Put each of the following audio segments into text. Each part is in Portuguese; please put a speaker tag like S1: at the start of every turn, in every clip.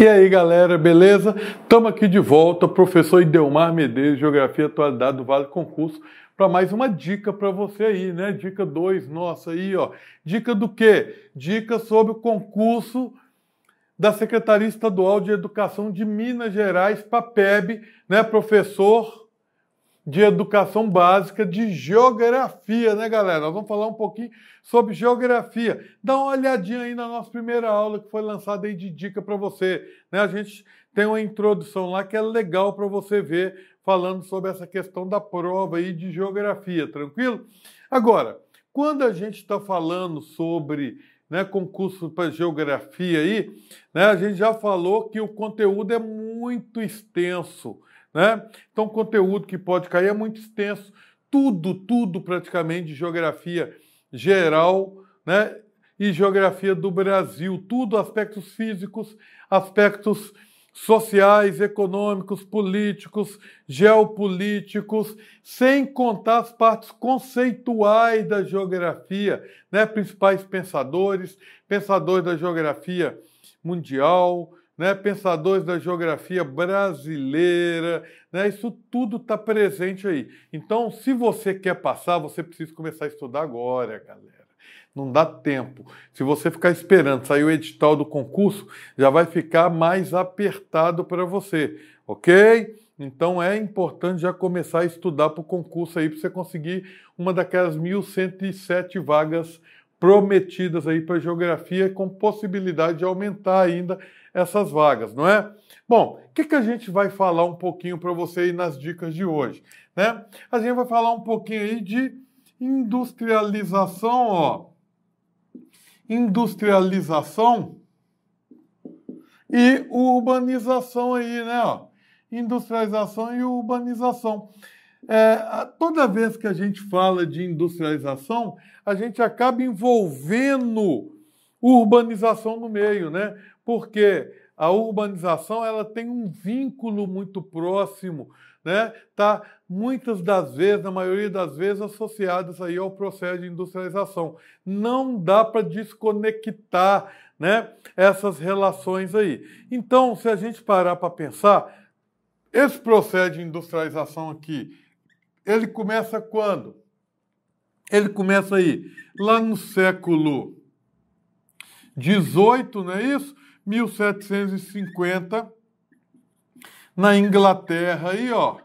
S1: E aí galera, beleza? Estamos aqui de volta, professor Idelmar Medeiros, Geografia e Atualidade do Vale Concurso, para mais uma dica para você aí, né? Dica 2, nossa aí, ó. Dica do quê? Dica sobre o concurso da Secretaria Estadual de Educação de Minas Gerais, PAPEB, né, professor de educação básica de geografia, né, galera? Nós vamos falar um pouquinho sobre geografia. Dá uma olhadinha aí na nossa primeira aula que foi lançada aí de dica para você, né? A gente tem uma introdução lá que é legal para você ver falando sobre essa questão da prova aí de geografia, tranquilo? Agora, quando a gente está falando sobre né, concurso para geografia aí, né, a gente já falou que o conteúdo é muito extenso. Né? Então, conteúdo que pode cair é muito extenso. Tudo, tudo praticamente de geografia geral né? e geografia do Brasil. Tudo aspectos físicos, aspectos sociais, econômicos, políticos, geopolíticos, sem contar as partes conceituais da geografia, né? principais pensadores, pensadores da geografia mundial, né, pensadores da geografia brasileira, né, isso tudo está presente aí. Então, se você quer passar, você precisa começar a estudar agora, galera. Não dá tempo. Se você ficar esperando sair o edital do concurso, já vai ficar mais apertado para você, ok? Então é importante já começar a estudar para o concurso aí, para você conseguir uma daquelas 1.107 vagas prometidas aí para geografia, com possibilidade de aumentar ainda essas vagas, não é? Bom, o que, que a gente vai falar um pouquinho para você aí nas dicas de hoje? Né? A gente vai falar um pouquinho aí de industrialização, ó. Industrialização e urbanização aí, né? Ó. Industrialização e urbanização. É, toda vez que a gente fala de industrialização, a gente acaba envolvendo urbanização no meio, né? Porque a urbanização ela tem um vínculo muito próximo, né? Tá muitas das vezes, na maioria das vezes, associadas aí ao processo de industrialização. Não dá para desconectar, né? Essas relações aí. Então, se a gente parar para pensar, esse processo de industrialização aqui ele começa quando? Ele começa aí, lá no século 18, não é isso? 1750, na Inglaterra aí, ó.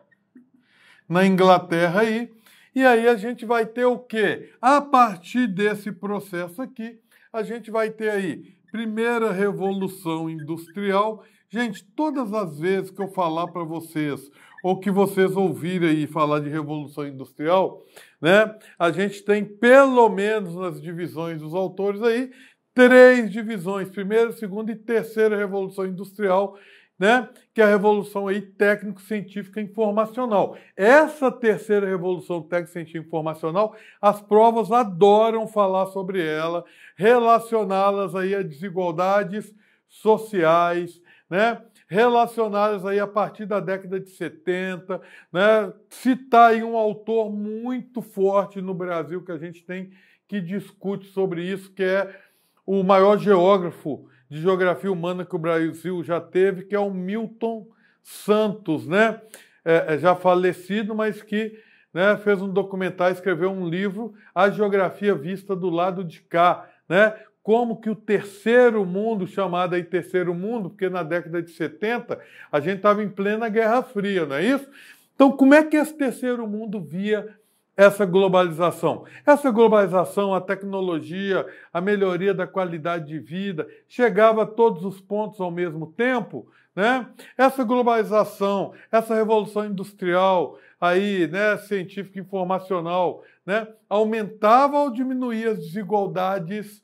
S1: Na Inglaterra aí. E aí a gente vai ter o quê? A partir desse processo aqui, a gente vai ter aí primeira revolução industrial Gente, todas as vezes que eu falar para vocês ou que vocês ouvirem aí falar de revolução industrial, né? A gente tem pelo menos nas divisões dos autores aí três divisões: primeira, segunda e terceira revolução industrial, né? Que é a revolução aí técnico-científica informacional. Essa terceira revolução técnico-científica informacional, as provas adoram falar sobre ela, relacioná-las aí a desigualdades sociais né? relacionadas aí a partir da década de 70, né? citar tá aí um autor muito forte no Brasil que a gente tem que discute sobre isso, que é o maior geógrafo de geografia humana que o Brasil já teve, que é o Milton Santos, né? É, é já falecido, mas que né, fez um documentário, escreveu um livro, A Geografia Vista do Lado de Cá, né? como que o terceiro mundo, chamado aí terceiro mundo, porque na década de 70 a gente estava em plena Guerra Fria, não é isso? Então, como é que esse terceiro mundo via essa globalização? Essa globalização, a tecnologia, a melhoria da qualidade de vida, chegava a todos os pontos ao mesmo tempo, né? Essa globalização, essa revolução industrial, aí, né, científica informacional, né, aumentava ou diminuía as desigualdades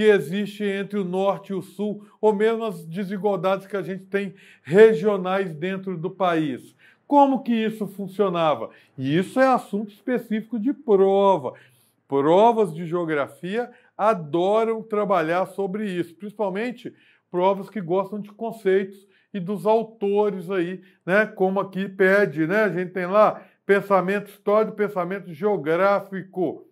S1: que existe entre o norte e o sul, ou mesmo as desigualdades que a gente tem regionais dentro do país. Como que isso funcionava? E isso é assunto específico de prova. Provas de geografia adoram trabalhar sobre isso, principalmente provas que gostam de conceitos e dos autores aí, né? Como aqui pede, né? A gente tem lá pensamento histórico, pensamento geográfico,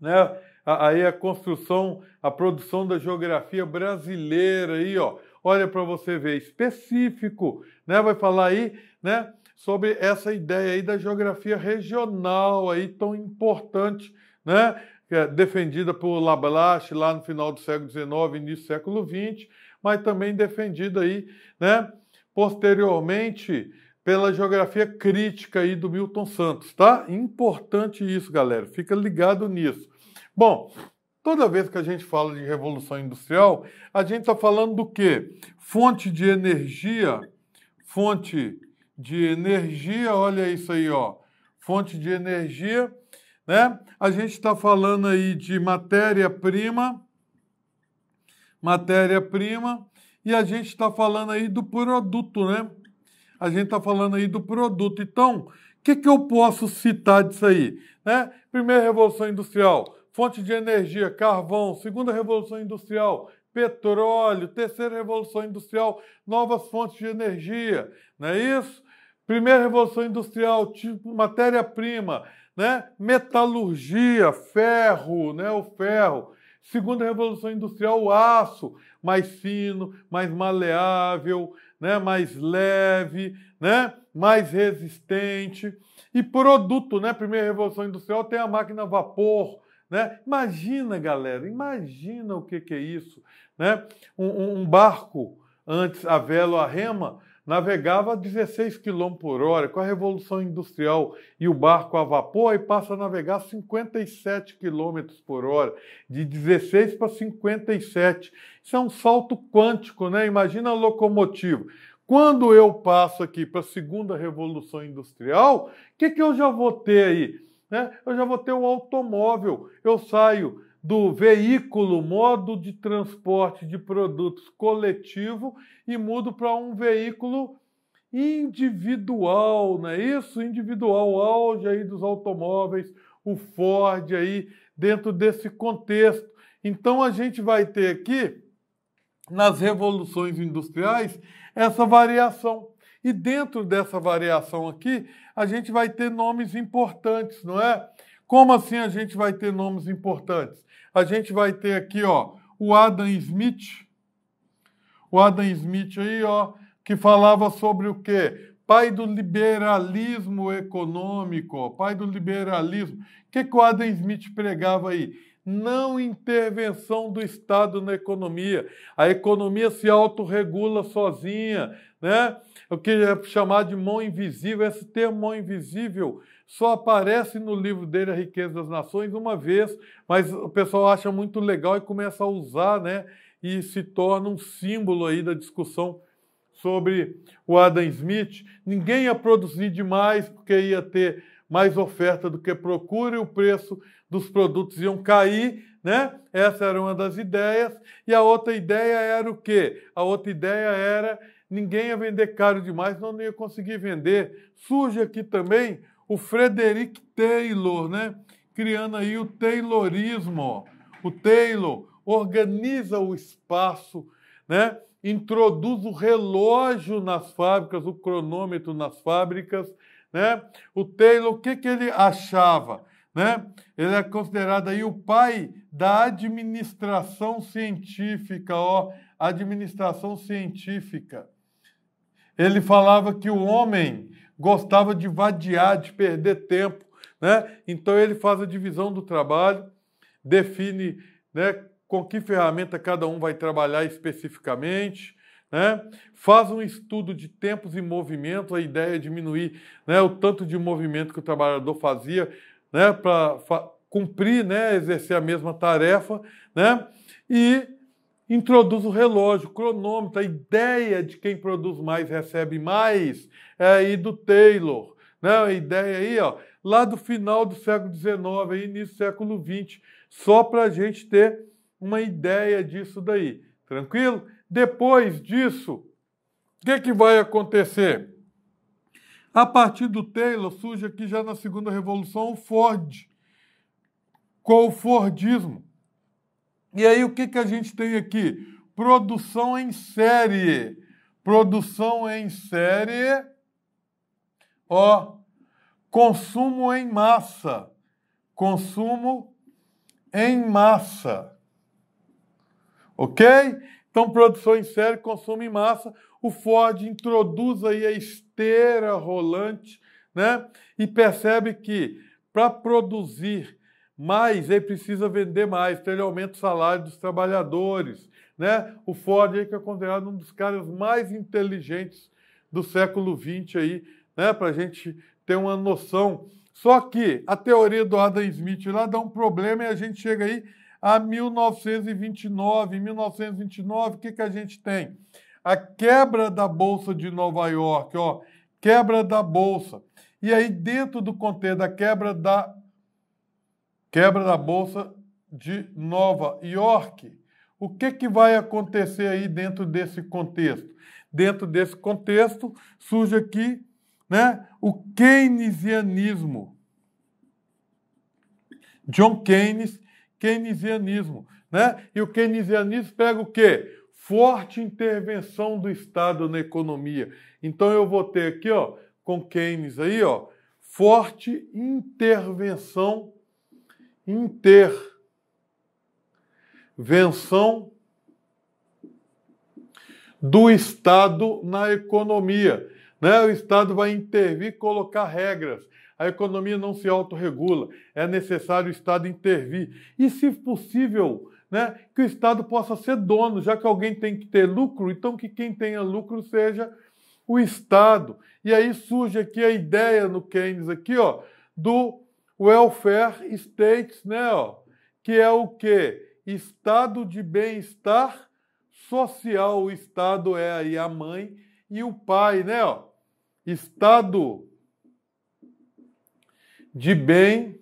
S1: né? aí a construção, a produção da geografia brasileira aí, ó. Olha para você ver, específico, né? Vai falar aí, né? Sobre essa ideia aí da geografia regional aí tão importante, né? É defendida por Lablache lá no final do século XIX, início do século XX, mas também defendida aí, né? Posteriormente pela geografia crítica aí do Milton Santos, tá? Importante isso, galera. Fica ligado nisso. Bom, toda vez que a gente fala de revolução industrial, a gente está falando do quê? Fonte de energia, fonte de energia, olha isso aí, ó. Fonte de energia, né? A gente está falando aí de matéria-prima, matéria-prima, e a gente está falando aí do produto, né? A gente está falando aí do produto. Então, o que, que eu posso citar disso aí? Né? Primeira revolução industrial, fonte de energia, carvão, segunda revolução industrial, petróleo, terceira revolução industrial, novas fontes de energia, não é isso? Primeira revolução industrial, tipo matéria-prima, né? Metalurgia, ferro, né? O ferro. Segunda revolução industrial, o aço, mais fino, mais maleável, né? Mais leve, né? Mais resistente. E produto, né? Primeira revolução industrial tem a máquina a vapor, né? Imagina, galera, imagina o que, que é isso. Né? Um, um barco, antes a vela ou a rema, navegava a 16 km por hora. Com a Revolução Industrial e o barco a vapor, aí passa a navegar 57 km por hora, de 16 para 57. Isso é um salto quântico, né? Imagina a locomotiva. Quando eu passo aqui para a segunda Revolução Industrial, o que, que eu já vou ter aí? né? eu já vou ter um automóvel. Eu saio do veículo, modo de transporte de produtos coletivo e mudo para um veículo individual, não é isso? Individual, auge aí dos automóveis, o Ford aí, dentro desse contexto. Então a gente vai ter aqui, nas revoluções industriais, essa variação. E dentro dessa variação aqui, a gente vai ter nomes importantes, não é? Como assim a gente vai ter nomes importantes? A gente vai ter aqui, ó, o Adam Smith. O Adam Smith aí, ó, que falava sobre o quê? Pai do liberalismo econômico, ó, pai do liberalismo. O que, que o Adam Smith pregava aí? não intervenção do Estado na economia. A economia se autorregula sozinha, né? O que é chamado de mão invisível. Esse termo mão invisível só aparece no livro dele, A Riqueza das Nações, uma vez, mas o pessoal acha muito legal e começa a usar, né? E se torna um símbolo aí da discussão sobre o Adam Smith. Ninguém ia produzir demais porque ia ter mais oferta do que procura e o preço dos produtos iam cair, né? Essa era uma das ideias. E a outra ideia era o quê? A outra ideia era ninguém ia vender caro demais, não ia conseguir vender. Surge aqui também o Frederick Taylor, né? Criando aí o Taylorismo. O Taylor organiza o espaço, né? Introduz o relógio nas fábricas, o cronômetro nas fábricas, né? O Taylor, o que, que ele achava? Né? Ele é considerado aí o pai da administração científica, ó, administração científica. Ele falava que o homem gostava de vadiar, de perder tempo, né? Então ele faz a divisão do trabalho, define, né, com que ferramenta cada um vai trabalhar especificamente, né? Faz um estudo de tempos e movimentos, a ideia é diminuir, né, o tanto de movimento que o trabalhador fazia, né, para cumprir, né, exercer a mesma tarefa, né? E introduz o relógio, o cronômetro, a ideia de quem produz mais recebe mais, é aí do Taylor, né? A ideia aí, ó, lá do final do século XIX, início do século XX, só para a gente ter uma ideia disso daí, tranquilo? Depois disso, o que, que vai acontecer? A partir do Taylor surge aqui já na segunda revolução o Ford, com o Fordismo e aí o que, que a gente tem aqui? Produção em série. Produção em série. Ó, consumo em massa. Consumo em massa. Ok? Então, produção em série, consumo em massa. O Ford introduz aí a esteira rolante, né? E percebe que para produzir mas ele precisa vender mais, então ele aumenta o salário dos trabalhadores. Né? O Ford aí, que é considerado um dos caras mais inteligentes do século XX aí, né? para a gente ter uma noção. Só que a teoria do Adam Smith lá dá um problema e a gente chega aí a 1929. Em 1929, o que, que a gente tem? A quebra da Bolsa de Nova York, ó, quebra da Bolsa. E aí, dentro do contexto da quebra da Quebra da bolsa de Nova York. O que, que vai acontecer aí dentro desse contexto? Dentro desse contexto surge aqui né, o keynesianismo. John Keynes, keynesianismo. Né? E o keynesianismo pega o quê? Forte intervenção do Estado na economia. Então eu vou ter aqui, ó, com Keynes aí, ó, forte intervenção intervenção do Estado na economia. Né? O Estado vai intervir, colocar regras. A economia não se autorregula. É necessário o Estado intervir. E, se possível, né, que o Estado possa ser dono, já que alguém tem que ter lucro, então que quem tenha lucro seja o Estado. E aí surge aqui a ideia no Keynes aqui, ó, do welfare states, né, ó, que é o quê? Estado de bem-estar social. O Estado é aí a mãe e o pai, né, ó. Estado de bem-estar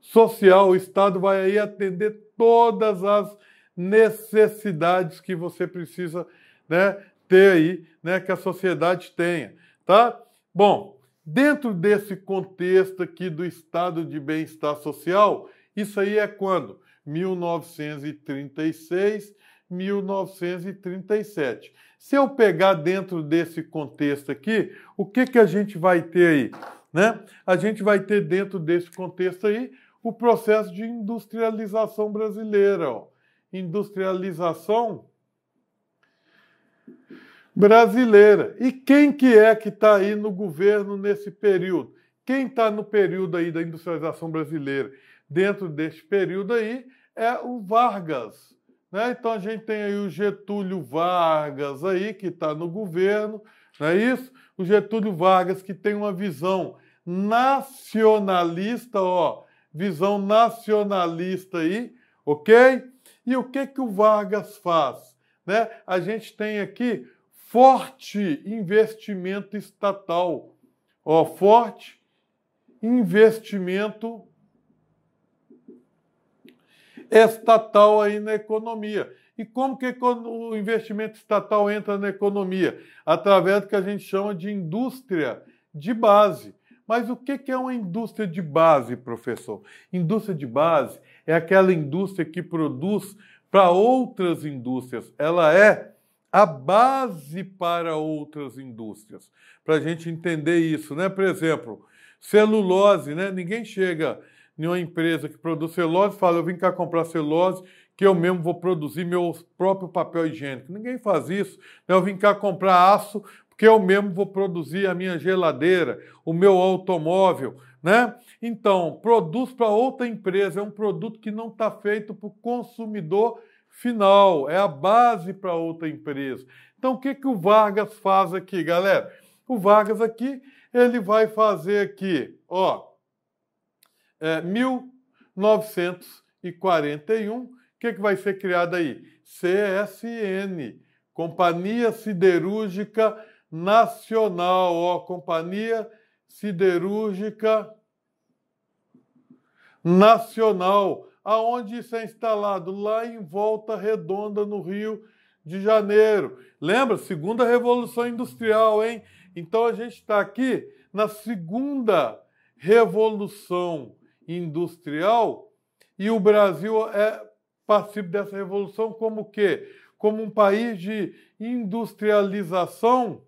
S1: social. O Estado vai aí atender todas as necessidades que você precisa né, ter aí, né, que a sociedade tenha, tá? Bom, Dentro desse contexto aqui do estado de bem-estar social, isso aí é quando? 1936, 1937. Se eu pegar dentro desse contexto aqui, o que, que a gente vai ter aí? Né? A gente vai ter dentro desse contexto aí o processo de industrialização brasileira. Ó. Industrialização brasileira. E quem que é que está aí no governo nesse período? Quem está no período aí da industrialização brasileira? Dentro desse período aí é o Vargas. Né? Então a gente tem aí o Getúlio Vargas aí, que está no governo, não é isso? O Getúlio Vargas que tem uma visão nacionalista, ó, visão nacionalista aí, ok? E o que que o Vargas faz? Né? A gente tem aqui forte investimento estatal, ó, forte investimento estatal aí na economia. E como que o investimento estatal entra na economia? Através do que a gente chama de indústria de base. Mas o que é uma indústria de base, professor? Indústria de base é aquela indústria que produz para outras indústrias. Ela é a base para outras indústrias. Para a gente entender isso, né? Por exemplo, celulose, né? Ninguém chega em uma empresa que produz celulose e fala, eu vim cá comprar celulose que eu mesmo vou produzir meu próprio papel higiênico. Ninguém faz isso. Né? Eu vim cá comprar aço porque eu mesmo vou produzir a minha geladeira, o meu automóvel, né? Então, produz para outra empresa, é um produto que não está feito para o consumidor final, é a base para outra empresa. Então, o que, que o Vargas faz aqui, galera? O Vargas aqui, ele vai fazer aqui, ó, é, 1941, o que, que vai ser criado aí? CSN, Companhia Siderúrgica Nacional, ó, Companhia Siderúrgica Nacional aonde isso é instalado? Lá em Volta Redonda, no Rio de Janeiro. Lembra? Segunda Revolução Industrial, hein? Então a gente está aqui na segunda Revolução Industrial e o Brasil é participa dessa revolução como quê? Como um país de industrialização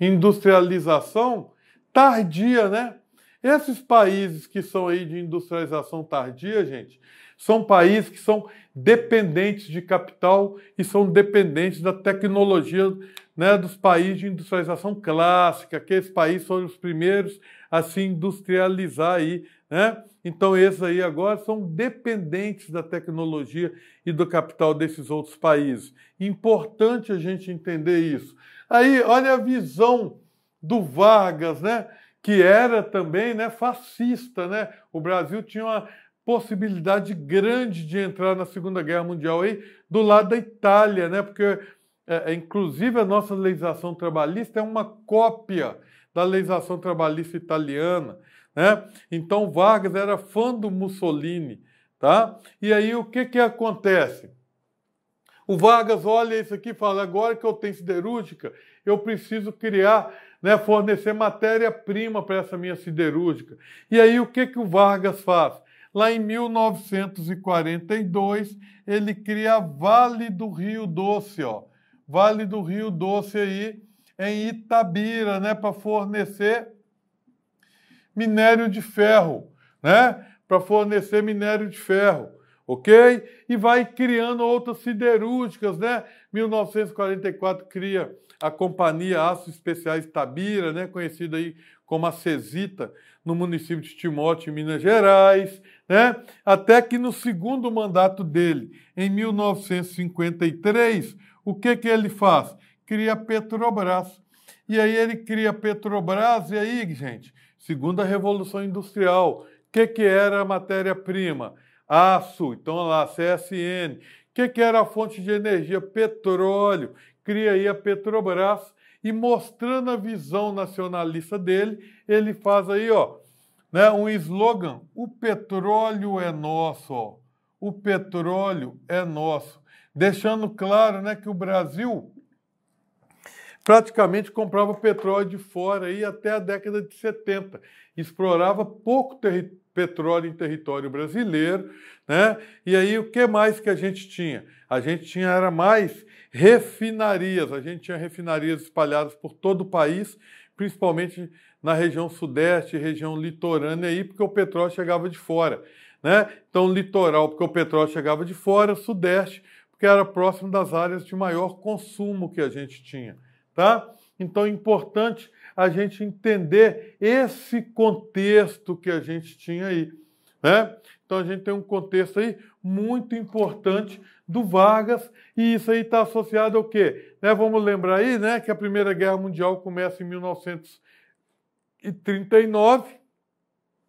S1: industrialização tardia, né? Esses países que são aí de industrialização tardia, gente, são países que são dependentes de capital e são dependentes da tecnologia né, dos países de industrialização clássica, que esses países foram os primeiros a se industrializar aí, né? Então esses aí agora são dependentes da tecnologia e do capital desses outros países. Importante a gente entender isso. Aí, olha a visão do Vargas, né? que era também né, fascista. Né? O Brasil tinha uma possibilidade grande de entrar na Segunda Guerra Mundial aí, do lado da Itália, né? porque, é, é, inclusive, a nossa legislação trabalhista é uma cópia da legislação trabalhista italiana. Né? Então, Vargas era fã do Mussolini. Tá? E aí, o que, que acontece? O Vargas olha isso aqui e fala: agora que eu tenho siderúrgica, eu preciso criar né, fornecer matéria-prima para essa minha siderúrgica. E aí o que, que o Vargas faz? Lá em 1942, ele cria Vale do Rio Doce, ó. Vale do Rio Doce aí em Itabira, né, para fornecer minério de ferro, né? Para fornecer minério de ferro, ok? E vai criando outras siderúrgicas, né? 1944 cria a Companhia Aço Especiais Tabira, né, conhecida aí como a Cesita, no município de Timóteo, em Minas Gerais, né, até que no segundo mandato dele, em 1953, o que, que ele faz? Cria a Petrobras. E aí ele cria a Petrobras, e aí, gente, segundo a Revolução Industrial, o que, que era a matéria-prima? Aço, então lá, CSN. O que, que era a fonte de energia? Petróleo cria aí a Petrobras e mostrando a visão nacionalista dele, ele faz aí, ó, né, um slogan: o petróleo é nosso, ó. o petróleo é nosso, deixando claro, né, que o Brasil praticamente comprava petróleo de fora aí até a década de 70, explorava pouco petróleo em território brasileiro, né? E aí o que mais que a gente tinha? A gente tinha era mais refinarias. A gente tinha refinarias espalhadas por todo o país, principalmente na região sudeste, região litorânea aí, porque o petróleo chegava de fora, né? Então litoral porque o petróleo chegava de fora, sudeste porque era próximo das áreas de maior consumo que a gente tinha, tá? Então é importante a gente entender esse contexto que a gente tinha aí. Né? Então a gente tem um contexto aí muito importante do Vargas e isso aí está associado ao quê? Né, vamos lembrar aí né, que a Primeira Guerra Mundial começa em 1939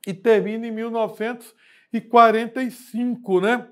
S1: e termina em 1945, né?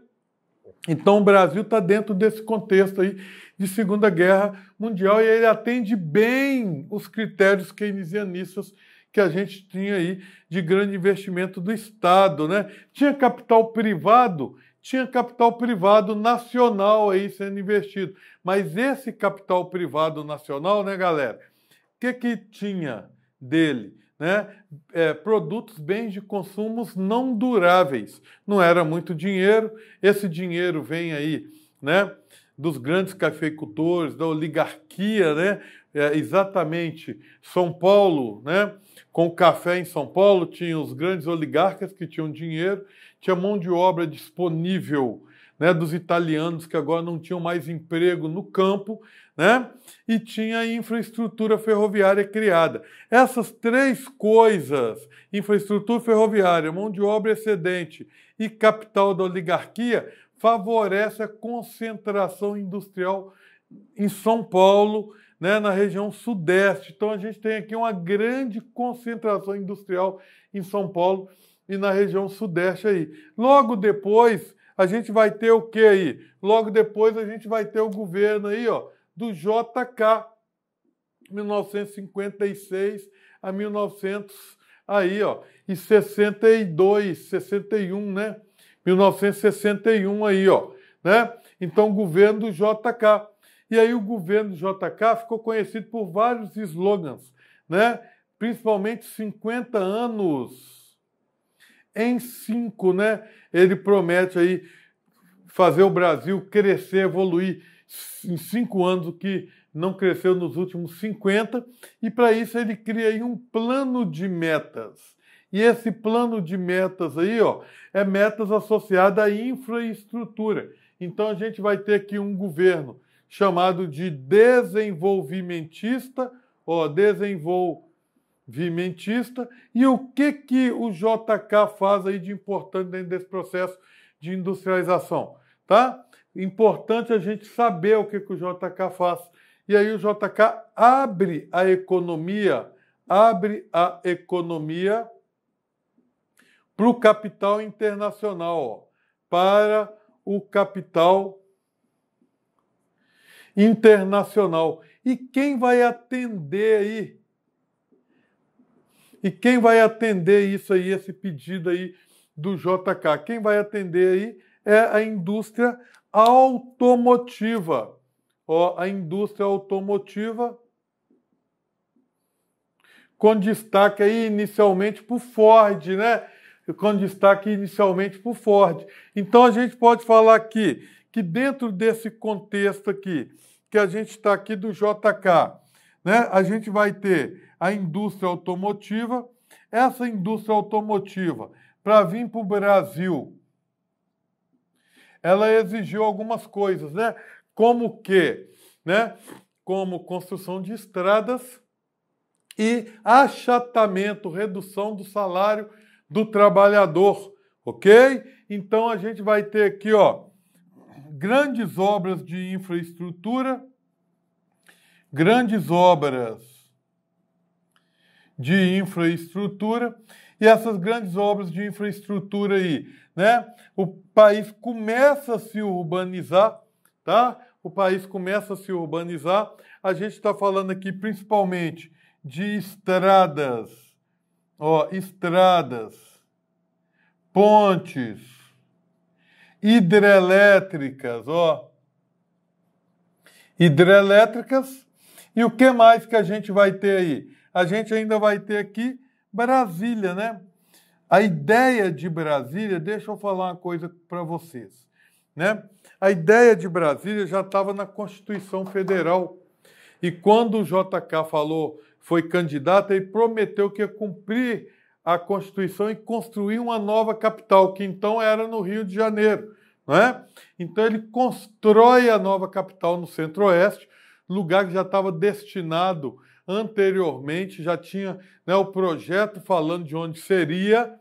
S1: Então o Brasil está dentro desse contexto aí de Segunda Guerra Mundial e ele atende bem os critérios keynesianistas que a gente tinha aí de grande investimento do Estado, né? Tinha capital privado, tinha capital privado nacional aí sendo investido. Mas esse capital privado nacional, né, galera? O que que tinha dele? Né? É, produtos, bens de consumos não duráveis. Não era muito dinheiro. Esse dinheiro vem aí, né? Dos grandes cafeicultores, da oligarquia, né? é, exatamente São Paulo, né? Com o café em São Paulo, tinha os grandes oligarcas que tinham dinheiro, tinha mão de obra disponível né, dos italianos que agora não tinham mais emprego no campo, né, e tinha infraestrutura ferroviária criada. Essas três coisas, infraestrutura ferroviária, mão de obra excedente e capital da oligarquia, favorece a concentração industrial em São Paulo né, na região sudeste. Então a gente tem aqui uma grande concentração industrial em São Paulo e na região sudeste aí. Logo depois, a gente vai ter o que aí? Logo depois a gente vai ter o governo aí, ó, do JK 1956 a 1900 aí, ó, e 62, 61, né? 1961 aí, ó, né? Então governo do JK e aí o governo JK ficou conhecido por vários slogans, né? principalmente 50 anos em 5, né? Ele promete aí fazer o Brasil crescer, evoluir em 5 anos, o que não cresceu nos últimos 50, e para isso ele cria aí um plano de metas. E esse plano de metas aí, ó, é metas associadas à infraestrutura. Então a gente vai ter aqui um governo chamado de desenvolvimentista, ó, desenvolvimentista. E o que, que o JK faz aí de importante dentro desse processo de industrialização, tá? Importante a gente saber o que, que o JK faz. E aí o JK abre a economia, abre a economia para o capital internacional, ó, para o capital internacional. E quem vai atender aí? E quem vai atender isso aí, esse pedido aí do JK? Quem vai atender aí é a indústria automotiva. Ó, a indústria automotiva com destaque aí inicialmente para o Ford, né? Com destaque inicialmente para o Ford. Então a gente pode falar aqui que dentro desse contexto aqui, que a gente está aqui do JK, né, a gente vai ter a indústria automotiva, essa indústria automotiva, para vir para o Brasil, ela exigiu algumas coisas, né? Como que, né? Como construção de estradas e achatamento, redução do salário do trabalhador, ok? Então a gente vai ter aqui, ó, grandes obras de infraestrutura, grandes obras de infraestrutura e essas grandes obras de infraestrutura aí, né? O país começa a se urbanizar, tá? O país começa a se urbanizar. A gente está falando aqui principalmente de estradas, ó, estradas, pontes, hidrelétricas, ó. Hidrelétricas. E o que mais que a gente vai ter aí? A gente ainda vai ter aqui Brasília, né? A ideia de Brasília, deixa eu falar uma coisa para vocês, né? A ideia de Brasília já estava na Constituição Federal. E quando o JK falou, foi candidato, ele prometeu que ia cumprir a Constituição e construir uma nova capital, que então era no Rio de Janeiro. Né? Então ele constrói a nova capital no Centro-Oeste, lugar que já estava destinado anteriormente, já tinha né, o projeto falando de onde seria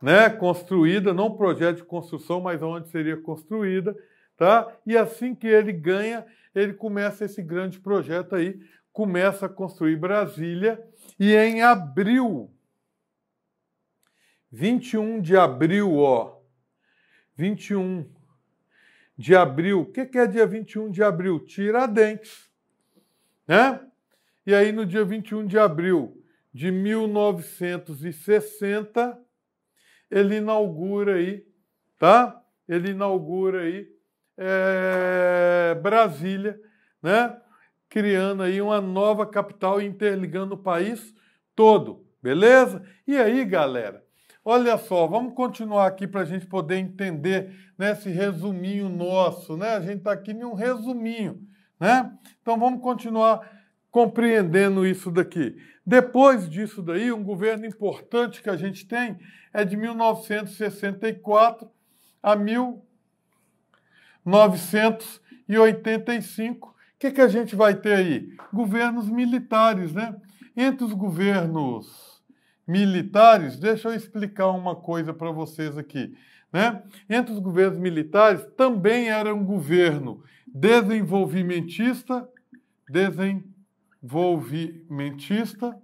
S1: né, construída, não projeto de construção, mas onde seria construída. Tá? E assim que ele ganha, ele começa esse grande projeto aí, começa a construir Brasília, e é em abril 21 de abril, ó. 21 de abril. O que, que é dia 21 de abril? Tiradentes. Né? E aí, no dia 21 de abril de 1960, ele inaugura aí, tá? Ele inaugura aí é, Brasília, né? Criando aí uma nova capital e interligando o país todo, beleza? E aí, galera, Olha só, vamos continuar aqui para a gente poder entender nesse né, resuminho nosso, né? A gente está aqui em um resuminho, né? Então vamos continuar compreendendo isso daqui. Depois disso daí, um governo importante que a gente tem é de 1964 a 1985. O que, que a gente vai ter aí? Governos militares, né? Entre os governos militares, deixa eu explicar uma coisa para vocês aqui. Né? Entre os governos militares também era um governo desenvolvimentista, desenvolvimentista,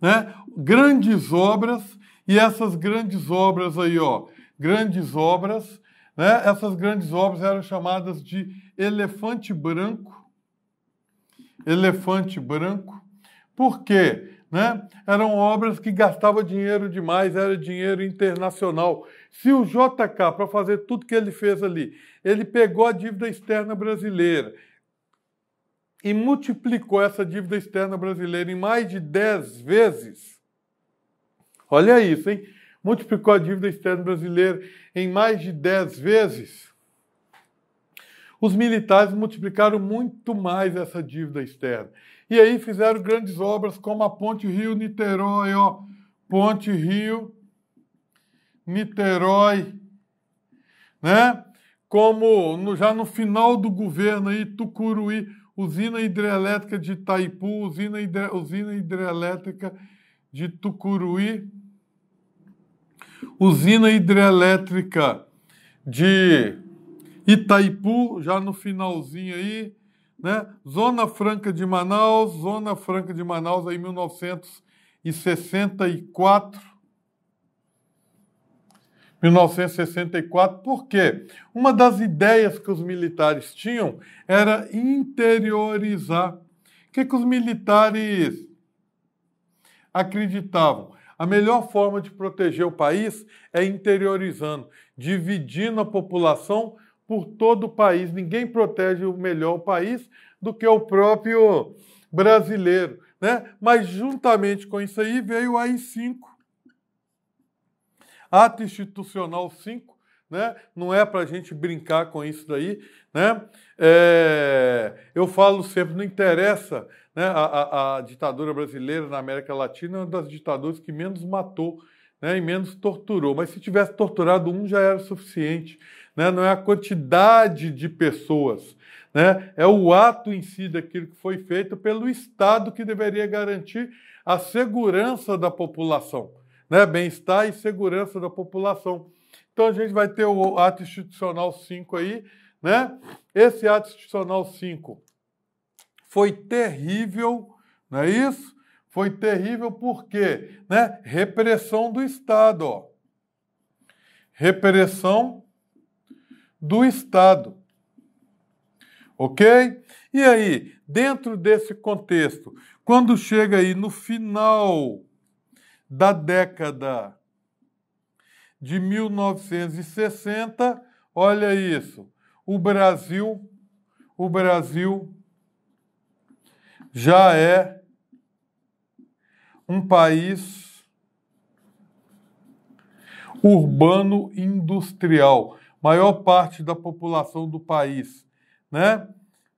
S1: né? grandes obras, e essas grandes obras aí, ó, grandes obras, né? essas grandes obras eram chamadas de elefante branco, elefante branco, por quê? Né? Eram obras que gastavam dinheiro demais, era dinheiro internacional. Se o JK, para fazer tudo que ele fez ali, ele pegou a dívida externa brasileira e multiplicou essa dívida externa brasileira em mais de 10 vezes. Olha isso, hein? Multiplicou a dívida externa brasileira em mais de 10 vezes. Os militares multiplicaram muito mais essa dívida externa. E aí fizeram grandes obras como a Ponte Rio-Niterói, ó. Ponte Rio-Niterói, né? Como no, já no final do governo aí, Tucuruí, usina hidrelétrica de Itaipu, usina, hidre, usina hidrelétrica de Tucuruí, usina hidrelétrica de Itaipu, já no finalzinho aí, né? Zona Franca de Manaus, Zona Franca de Manaus, aí 1964. 1964, porque uma das ideias que os militares tinham era interiorizar. O que, que os militares acreditavam? A melhor forma de proteger o país é interiorizando, dividindo a população por todo o país. Ninguém protege o melhor o país do que o próprio brasileiro. Né? Mas, juntamente com isso aí, veio o AI-5. Ato Institucional 5, né? não é para a gente brincar com isso daí. Né? É... eu falo sempre, não interessa né? a, a, a ditadura brasileira na América Latina, é uma das ditaduras que menos matou né, e menos torturou. Mas se tivesse torturado um, já era suficiente. Né? Não é a quantidade de pessoas, né? é o ato em si daquilo que foi feito pelo Estado que deveria garantir a segurança da população, né? bem-estar e segurança da população. Então a gente vai ter o ato institucional 5 aí. Né? Esse ato institucional 5 foi terrível, não é isso? Foi terrível por quê? Né? Repressão do Estado. Ó. Repressão do Estado. Ok? E aí, dentro desse contexto, quando chega aí no final da década de 1960, olha isso. O Brasil, o Brasil já é um país urbano industrial. Maior parte da população do país, né,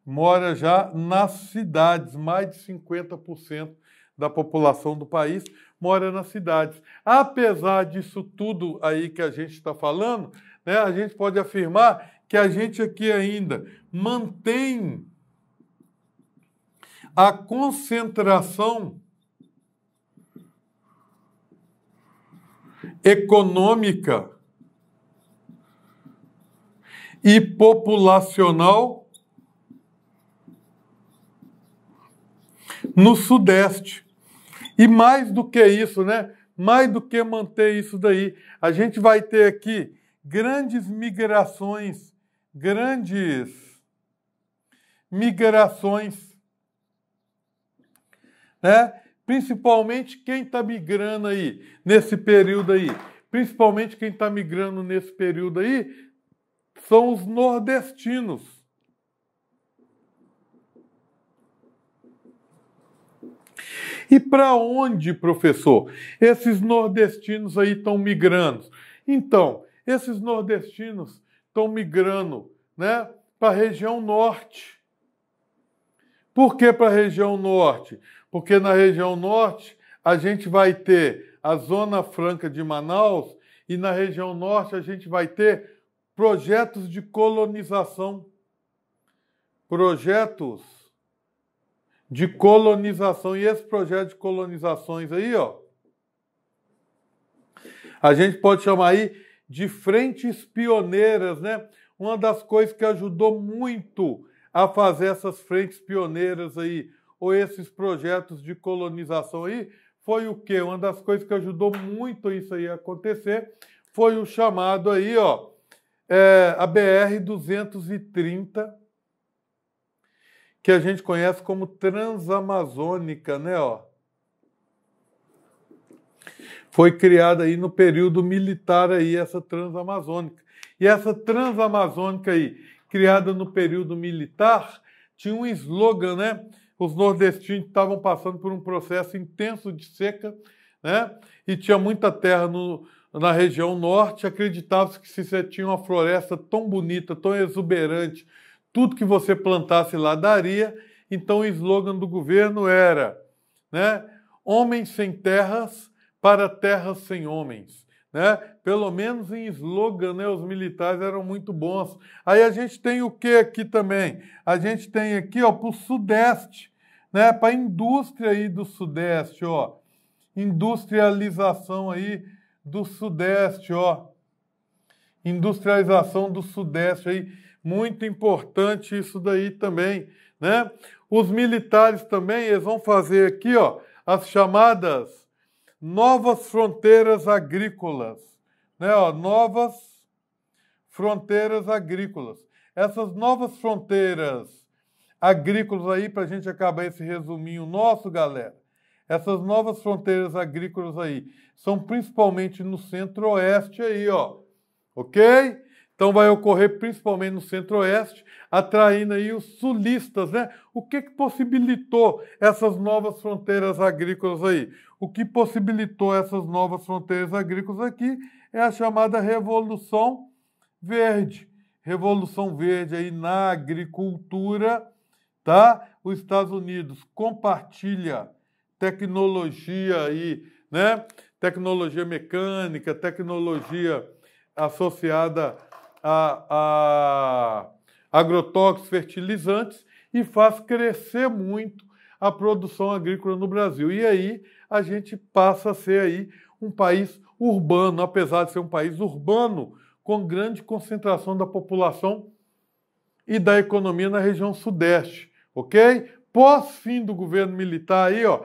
S1: mora já nas cidades, mais de 50% da população do país mora nas cidades. Apesar disso tudo aí que a gente está falando, né, a gente pode afirmar que a gente aqui ainda mantém a concentração econômica e populacional no Sudeste. E mais do que isso, né? Mais do que manter isso daí, a gente vai ter aqui grandes migrações, grandes migrações, né? Principalmente quem está migrando aí, nesse período aí. Principalmente quem está migrando nesse período aí são os nordestinos. E para onde, professor? Esses nordestinos aí estão migrando. Então, esses nordestinos estão migrando né, para a região norte. Por que para a região norte? Porque na região norte a gente vai ter a Zona Franca de Manaus e na região norte a gente vai ter projetos de colonização. Projetos de colonização. E esse projeto de colonizações aí, ó, a gente pode chamar aí de frentes pioneiras, né? Uma das coisas que ajudou muito a fazer essas frentes pioneiras aí ou esses projetos de colonização aí, foi o quê? Uma das coisas que ajudou muito isso aí a acontecer foi o chamado aí, ó, é, a BR-230, que a gente conhece como Transamazônica, né, ó. Foi criada aí no período militar aí, essa Transamazônica. E essa Transamazônica aí, criada no período militar, tinha um slogan, né? os nordestinos estavam passando por um processo intenso de seca, né? E tinha muita terra no, na região norte. Acreditava-se que se você tinha uma floresta tão bonita, tão exuberante, tudo que você plantasse lá daria. Então, o slogan do governo era, né? Homens sem terras para terras sem homens. Né? Pelo menos em slogan, né? os militares eram muito bons. Aí a gente tem o que aqui também? A gente tem aqui para o Sudeste, né? para a indústria aí do Sudeste, ó. industrialização aí do Sudeste, ó. industrialização do Sudeste aí. Muito importante isso daí também. Né? Os militares também, eles vão fazer aqui ó, as chamadas novas fronteiras agrícolas, né, ó, novas fronteiras agrícolas. Essas novas fronteiras agrícolas aí, para a gente acabar esse resuminho nosso, galera, essas novas fronteiras agrícolas aí são principalmente no centro-oeste aí, ó, ok? Então vai ocorrer principalmente no centro-oeste, atraindo aí os sulistas, né? O que, que possibilitou essas novas fronteiras agrícolas aí? O que possibilitou essas novas fronteiras agrícolas aqui é a chamada Revolução Verde. Revolução Verde aí na agricultura, tá? Os Estados Unidos compartilha tecnologia aí, né? Tecnologia mecânica, tecnologia associada a, a agrotóxicos, fertilizantes e faz crescer muito a produção agrícola no Brasil. E aí a gente passa a ser aí um país urbano, apesar de ser um país urbano com grande concentração da população e da economia na região sudeste, ok? Pós fim do governo militar aí, ó,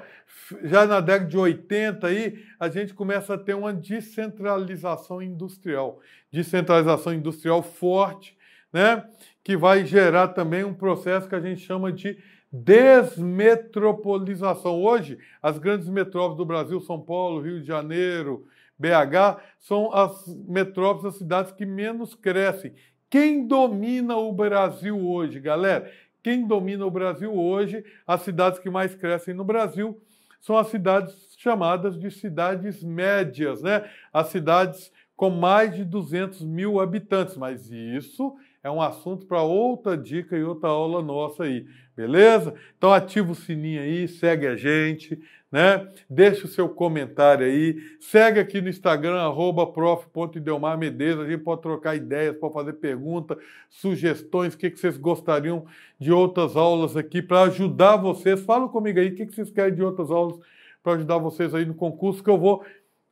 S1: já na década de 80 aí, a gente começa a ter uma descentralização industrial, descentralização industrial forte, né? Que vai gerar também um processo que a gente chama de desmetropolização. Hoje, as grandes metrópoles do Brasil, São Paulo, Rio de Janeiro, BH, são as metrópoles, as cidades que menos crescem. Quem domina o Brasil hoje, galera? Quem domina o Brasil hoje, as cidades que mais crescem no Brasil são as cidades chamadas de cidades médias, né? As cidades com mais de 200 mil habitantes, mas isso é um assunto para outra dica e outra aula nossa aí, beleza? Então ativa o sininho aí, segue a gente, né? Deixa o seu comentário aí, segue aqui no Instagram, arroba a gente pode trocar ideias, pode fazer perguntas, sugestões, o que, que vocês gostariam de outras aulas aqui para ajudar vocês. Fala comigo aí, o que, que vocês querem de outras aulas para ajudar vocês aí no concurso, que eu vou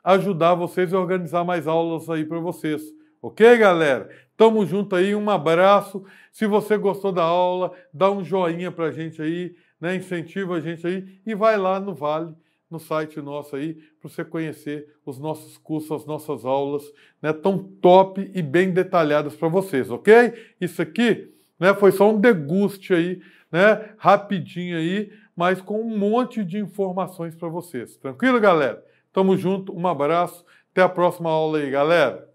S1: ajudar vocês e organizar mais aulas aí para vocês. Ok, galera? Tamo junto aí, um abraço. Se você gostou da aula, dá um joinha pra gente aí, né? Incentiva a gente aí e vai lá no Vale, no site nosso aí, para você conhecer os nossos cursos, as nossas aulas, né? Tão top e bem detalhadas para vocês, ok? Isso aqui, né? Foi só um deguste aí, né? Rapidinho aí, mas com um monte de informações para vocês. Tranquilo, galera? Tamo junto, um abraço. Até a próxima aula aí, galera.